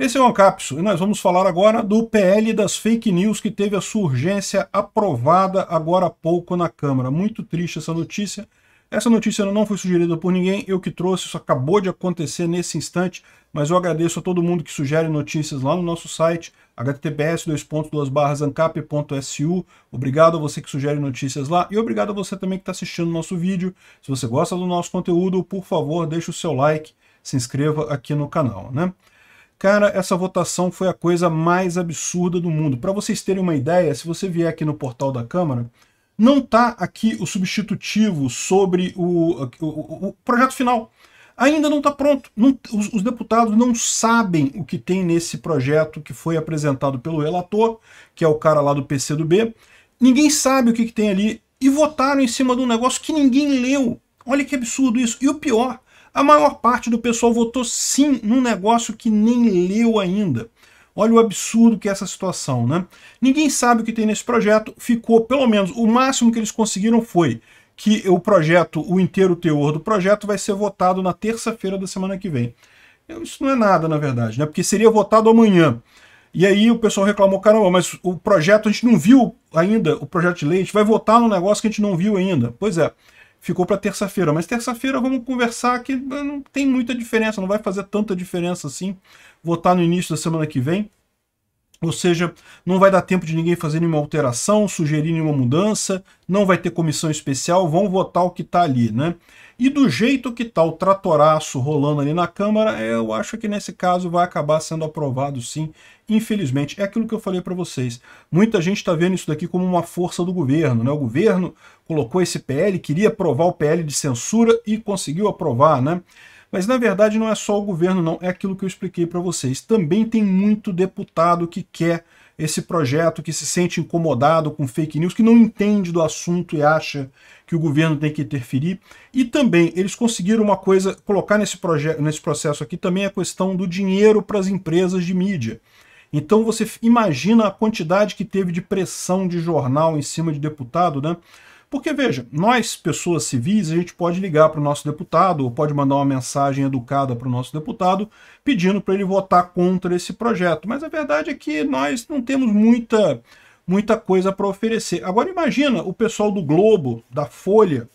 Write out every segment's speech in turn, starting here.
Esse é o Ancapso e nós vamos falar agora do PL das fake news que teve a sua urgência aprovada agora há pouco na Câmara. Muito triste essa notícia. Essa notícia não foi sugerida por ninguém, eu que trouxe, isso acabou de acontecer nesse instante, mas eu agradeço a todo mundo que sugere notícias lá no nosso site, https ancap.su. Obrigado a você que sugere notícias lá e obrigado a você também que está assistindo o nosso vídeo. Se você gosta do nosso conteúdo, por favor, deixe o seu like, se inscreva aqui no canal. né? Cara, essa votação foi a coisa mais absurda do mundo. Para vocês terem uma ideia, se você vier aqui no portal da Câmara, não está aqui o substitutivo sobre o, o, o projeto final. Ainda não está pronto. Não, os, os deputados não sabem o que tem nesse projeto que foi apresentado pelo relator, que é o cara lá do PCdoB. Ninguém sabe o que, que tem ali e votaram em cima de um negócio que ninguém leu. Olha que absurdo isso. E o pior, a maior parte do pessoal votou sim num negócio que nem leu ainda. Olha o absurdo que é essa situação, né? Ninguém sabe o que tem nesse projeto, ficou pelo menos, o máximo que eles conseguiram foi que o projeto, o inteiro teor do projeto vai ser votado na terça-feira da semana que vem. Isso não é nada, na verdade, né? Porque seria votado amanhã. E aí o pessoal reclamou, caramba, mas o projeto a gente não viu ainda, o projeto de lei, a gente vai votar num negócio que a gente não viu ainda. Pois é ficou para terça-feira. Mas terça-feira vamos conversar que ah, não tem muita diferença, não vai fazer tanta diferença assim. Votar no início da semana que vem. Ou seja, não vai dar tempo de ninguém fazer nenhuma alteração, sugerir nenhuma mudança, não vai ter comissão especial, vão votar o que está ali, né? E do jeito que está o tratoraço rolando ali na Câmara, eu acho que nesse caso vai acabar sendo aprovado sim, infelizmente. É aquilo que eu falei para vocês. Muita gente está vendo isso daqui como uma força do governo, né? O governo colocou esse PL, queria aprovar o PL de censura e conseguiu aprovar, né? Mas na verdade não é só o governo, não, é aquilo que eu expliquei para vocês. Também tem muito deputado que quer esse projeto, que se sente incomodado com fake news, que não entende do assunto e acha que o governo tem que interferir. E também eles conseguiram uma coisa, colocar nesse, projeto, nesse processo aqui também é a questão do dinheiro para as empresas de mídia. Então você imagina a quantidade que teve de pressão de jornal em cima de deputado, né? Porque, veja, nós, pessoas civis, a gente pode ligar para o nosso deputado ou pode mandar uma mensagem educada para o nosso deputado pedindo para ele votar contra esse projeto. Mas a verdade é que nós não temos muita, muita coisa para oferecer. Agora imagina o pessoal do Globo, da Folha,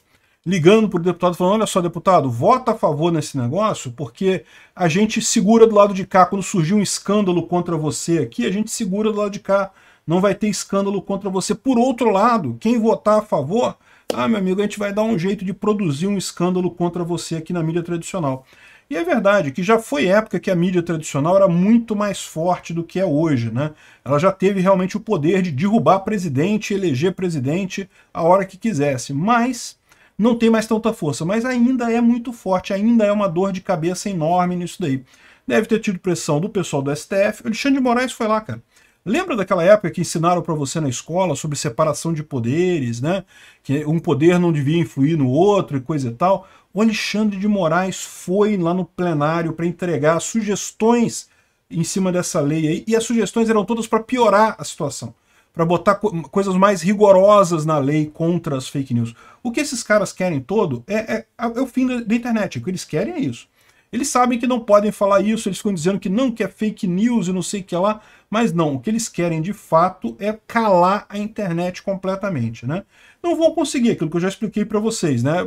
ligando para o deputado falando, olha só, deputado, vota a favor nesse negócio, porque a gente segura do lado de cá, quando surgiu um escândalo contra você aqui, a gente segura do lado de cá não vai ter escândalo contra você. Por outro lado, quem votar a favor, ah, meu amigo, a gente vai dar um jeito de produzir um escândalo contra você aqui na mídia tradicional. E é verdade que já foi época que a mídia tradicional era muito mais forte do que é hoje, né? Ela já teve realmente o poder de derrubar presidente, eleger presidente a hora que quisesse, mas não tem mais tanta força, mas ainda é muito forte, ainda é uma dor de cabeça enorme nisso daí. Deve ter tido pressão do pessoal do STF. O Alexandre de Moraes foi lá, cara. Lembra daquela época que ensinaram para você na escola sobre separação de poderes, né? Que um poder não devia influir no outro e coisa e tal? O Alexandre de Moraes foi lá no plenário para entregar sugestões em cima dessa lei aí, e as sugestões eram todas para piorar a situação, para botar co coisas mais rigorosas na lei contra as fake news. O que esses caras querem todo é, é, é o fim da, da internet, o que eles querem é isso. Eles sabem que não podem falar isso, eles ficam dizendo que não, que é fake news e não sei o que lá, mas não, o que eles querem de fato é calar a internet completamente, né? Não vão conseguir, aquilo que eu já expliquei para vocês, né?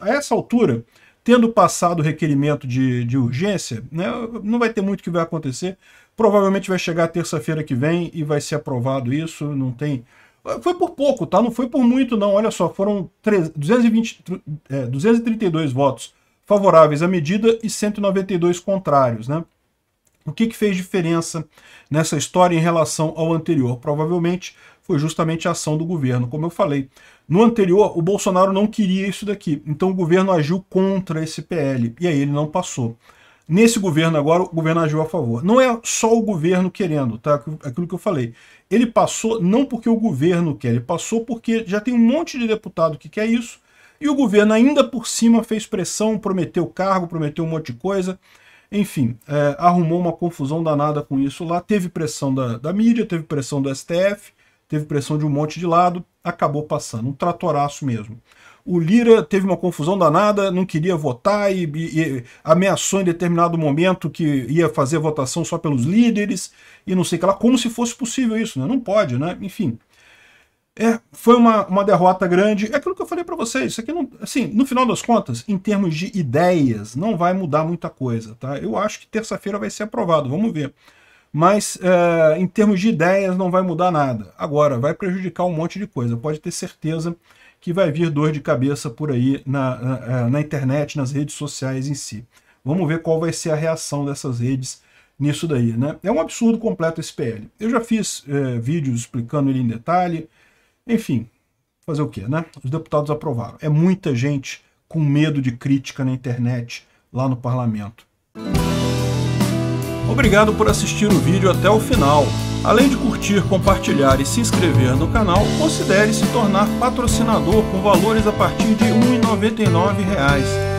A essa altura, tendo passado o requerimento de, de urgência, né, não vai ter muito que vai acontecer, provavelmente vai chegar terça-feira que vem e vai ser aprovado isso, não tem... Foi por pouco, tá? Não foi por muito, não. Olha só, foram 3, 220, é, 232 votos favoráveis à medida e 192 contrários, né? O que, que fez diferença nessa história em relação ao anterior? Provavelmente foi justamente a ação do governo, como eu falei. No anterior, o Bolsonaro não queria isso daqui, então o governo agiu contra esse PL, e aí ele não passou. Nesse governo agora, o governo agiu a favor. Não é só o governo querendo, tá? Aquilo que eu falei. Ele passou não porque o governo quer, ele passou porque já tem um monte de deputado que quer isso, e o governo ainda por cima fez pressão, prometeu cargo, prometeu um monte de coisa. Enfim, é, arrumou uma confusão danada com isso lá. Teve pressão da, da mídia, teve pressão do STF, teve pressão de um monte de lado, acabou passando. Um tratoraço mesmo. O Lira teve uma confusão danada, não queria votar e, e, e ameaçou em determinado momento que ia fazer votação só pelos líderes e não sei o que lá, como se fosse possível isso, né? Não pode, né? Enfim, é, foi uma, uma derrota grande. É aquilo que eu falei para vocês. Isso aqui, não, assim, no final das contas, em termos de ideias, não vai mudar muita coisa, tá? Eu acho que terça-feira vai ser aprovado, vamos ver. Mas é, em termos de ideias, não vai mudar nada. Agora, vai prejudicar um monte de coisa. Pode ter certeza que vai vir dor de cabeça por aí na, na, é, na internet, nas redes sociais em si. Vamos ver qual vai ser a reação dessas redes nisso daí, né? É um absurdo completo esse PL. Eu já fiz é, vídeos explicando ele em detalhe, enfim, fazer o quê, né? Os deputados aprovaram. É muita gente com medo de crítica na internet, lá no parlamento. Obrigado por assistir o vídeo até o final. Além de curtir, compartilhar e se inscrever no canal, considere se tornar patrocinador com valores a partir de R$ 1,99